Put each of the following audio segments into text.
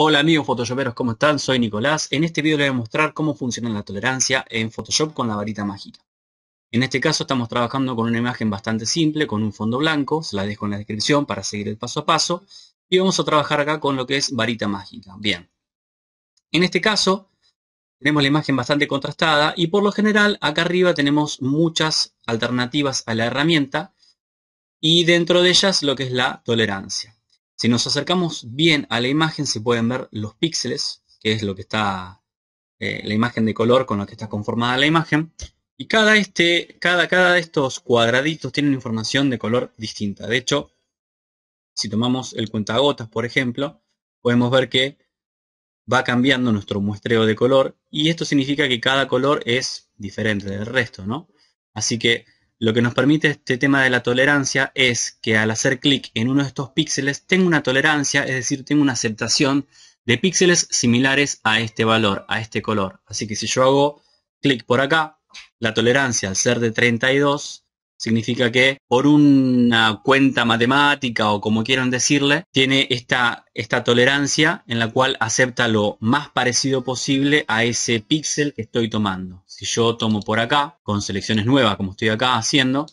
Hola amigos photoshoperos, ¿cómo están? Soy Nicolás. En este video les voy a mostrar cómo funciona la tolerancia en Photoshop con la varita mágica. En este caso estamos trabajando con una imagen bastante simple, con un fondo blanco, se la dejo en la descripción para seguir el paso a paso. Y vamos a trabajar acá con lo que es varita mágica. Bien. En este caso tenemos la imagen bastante contrastada y por lo general acá arriba tenemos muchas alternativas a la herramienta y dentro de ellas lo que es la tolerancia. Si nos acercamos bien a la imagen se pueden ver los píxeles, que es lo que está eh, la imagen de color con la que está conformada la imagen. Y cada, este, cada, cada de estos cuadraditos tienen información de color distinta. De hecho, si tomamos el cuentagotas, por ejemplo, podemos ver que va cambiando nuestro muestreo de color y esto significa que cada color es diferente del resto, ¿no? Así que lo que nos permite este tema de la tolerancia es que al hacer clic en uno de estos píxeles tengo una tolerancia, es decir, tengo una aceptación de píxeles similares a este valor, a este color. Así que si yo hago clic por acá, la tolerancia al ser de 32 Significa que por una cuenta matemática o como quieran decirle, tiene esta, esta tolerancia en la cual acepta lo más parecido posible a ese píxel que estoy tomando. Si yo tomo por acá, con selecciones nuevas como estoy acá haciendo,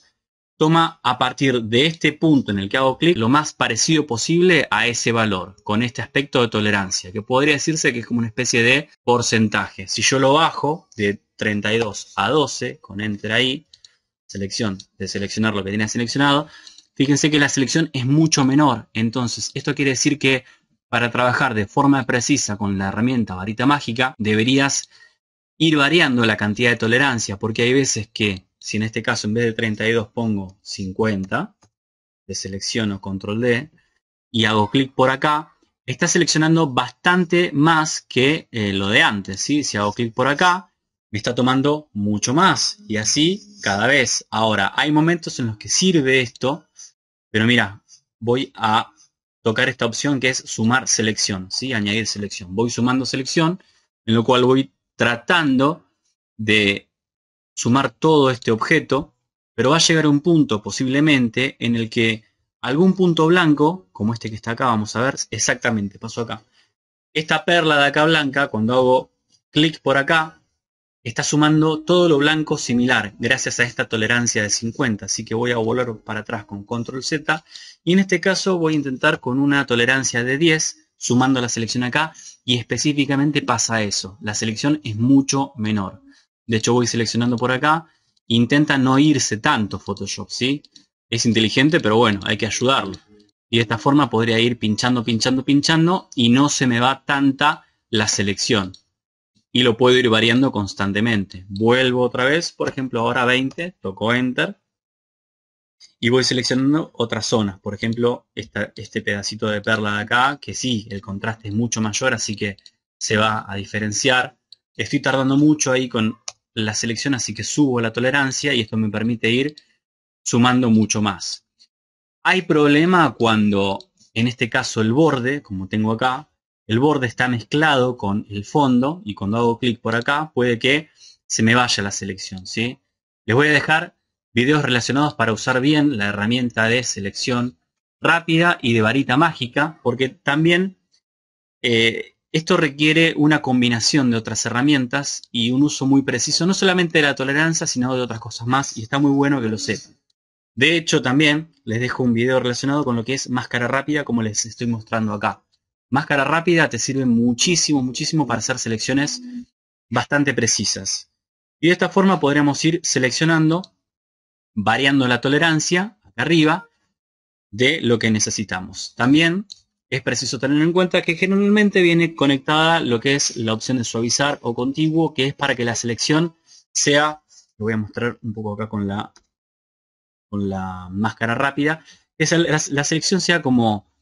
toma a partir de este punto en el que hago clic lo más parecido posible a ese valor, con este aspecto de tolerancia, que podría decirse que es como una especie de porcentaje. Si yo lo bajo de 32 a 12, con enter ahí, selección, de seleccionar lo que tiene seleccionado, fíjense que la selección es mucho menor. Entonces, esto quiere decir que para trabajar de forma precisa con la herramienta varita mágica, deberías ir variando la cantidad de tolerancia, porque hay veces que, si en este caso en vez de 32 pongo 50, le selecciono control D y hago clic por acá, está seleccionando bastante más que eh, lo de antes. ¿sí? Si hago clic por acá, me está tomando mucho más y así cada vez. Ahora, hay momentos en los que sirve esto, pero mira, voy a tocar esta opción que es sumar selección, ¿sí? Añadir selección. Voy sumando selección, en lo cual voy tratando de sumar todo este objeto, pero va a llegar un punto posiblemente en el que algún punto blanco, como este que está acá, vamos a ver exactamente, paso acá. Esta perla de acá blanca, cuando hago clic por acá, está sumando todo lo blanco similar gracias a esta tolerancia de 50. Así que voy a volar para atrás con control Z y en este caso voy a intentar con una tolerancia de 10 sumando la selección acá y específicamente pasa eso. La selección es mucho menor. De hecho voy seleccionando por acá. Intenta no irse tanto Photoshop, ¿sí? Es inteligente, pero bueno, hay que ayudarlo. Y de esta forma podría ir pinchando, pinchando, pinchando y no se me va tanta la selección y lo puedo ir variando constantemente. Vuelvo otra vez, por ejemplo, ahora 20, toco Enter y voy seleccionando otras zonas. Por ejemplo, este pedacito de perla de acá, que sí, el contraste es mucho mayor, así que se va a diferenciar. Estoy tardando mucho ahí con la selección, así que subo la tolerancia y esto me permite ir sumando mucho más. Hay problema cuando, en este caso, el borde, como tengo acá, el borde está mezclado con el fondo y cuando hago clic por acá puede que se me vaya la selección. ¿sí? Les voy a dejar videos relacionados para usar bien la herramienta de selección rápida y de varita mágica porque también eh, esto requiere una combinación de otras herramientas y un uso muy preciso no solamente de la tolerancia sino de otras cosas más y está muy bueno que lo sepan. De hecho también les dejo un video relacionado con lo que es máscara rápida como les estoy mostrando acá. Máscara rápida te sirve muchísimo, muchísimo para hacer selecciones bastante precisas. Y de esta forma podríamos ir seleccionando, variando la tolerancia, acá arriba, de lo que necesitamos. También es preciso tener en cuenta que generalmente viene conectada lo que es la opción de suavizar o contiguo, que es para que la selección sea, lo voy a mostrar un poco acá con la, con la máscara rápida, que la selección sea como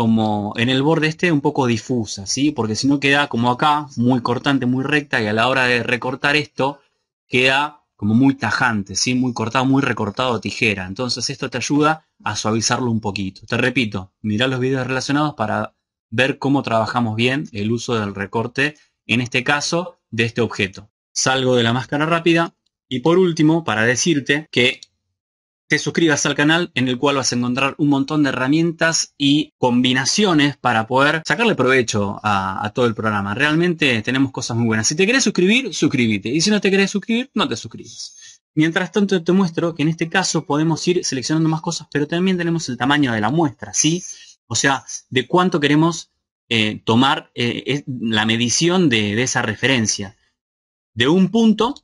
como en el borde este un poco difusa, ¿sí? Porque si no queda como acá, muy cortante, muy recta, y a la hora de recortar esto, queda como muy tajante, ¿sí? Muy cortado, muy recortado tijera. Entonces esto te ayuda a suavizarlo un poquito. Te repito, mirá los videos relacionados para ver cómo trabajamos bien el uso del recorte, en este caso, de este objeto. Salgo de la máscara rápida y por último, para decirte que te suscribas al canal en el cual vas a encontrar un montón de herramientas y combinaciones para poder sacarle provecho a, todo el programa. Realmente tenemos cosas muy buenas. Si te querés suscribir, suscríbete. Y si no te querés suscribir, no te suscribes. Mientras tanto te muestro que en este caso podemos ir seleccionando más cosas, pero también tenemos el tamaño de la muestra, ¿sí? O sea, de cuánto queremos eh, tomar eh, la medición de esa referencia. De un punto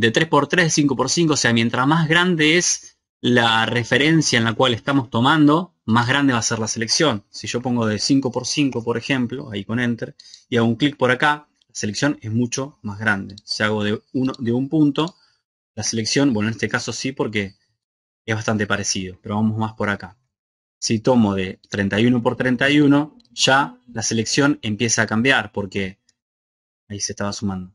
de 3x3, 5x5, o sea, mientras más grande es la referencia en la cual estamos tomando, más grande va a ser la selección. Si yo pongo de 5x5, por ejemplo, ahí con Enter, y hago un clic por acá, la selección es mucho más grande. Si hago de, de un punto, la selección, bueno, en este caso sí, porque es bastante parecido, pero vamos más por acá. Si tomo de 31 por 31, ya la selección empieza a cambiar, porque ahí se estaba sumando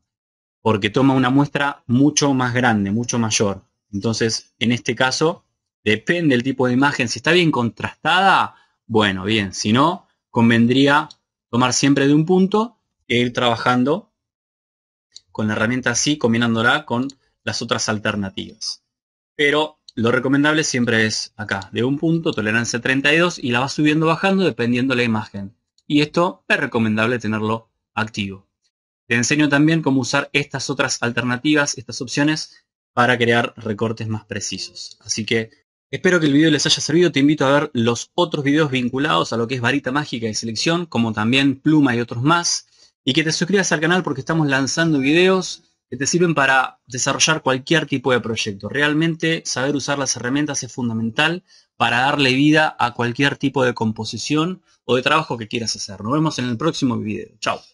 porque toma una muestra mucho más grande, mucho mayor. Entonces, en este caso, depende del tipo de imagen. Si está bien contrastada, bueno, bien. Si no, convendría tomar siempre de un punto e ir trabajando con la herramienta así, combinándola con las otras alternativas. Pero lo recomendable siempre es acá, de un punto, tolerancia 32, y la va subiendo bajando dependiendo la imagen. Y esto es recomendable tenerlo activo. Te enseño también cómo usar estas otras alternativas, estas opciones, para crear recortes más precisos. Así que espero que el video les haya servido. Te invito a ver los otros videos vinculados a lo que es varita mágica y selección, como también pluma y otros más. Y que te suscribas al canal porque estamos lanzando videos que te sirven para desarrollar cualquier tipo de proyecto. Realmente saber usar las herramientas es fundamental para darle vida a cualquier tipo de composición o de trabajo que quieras hacer. Nos vemos en el próximo video. Chao.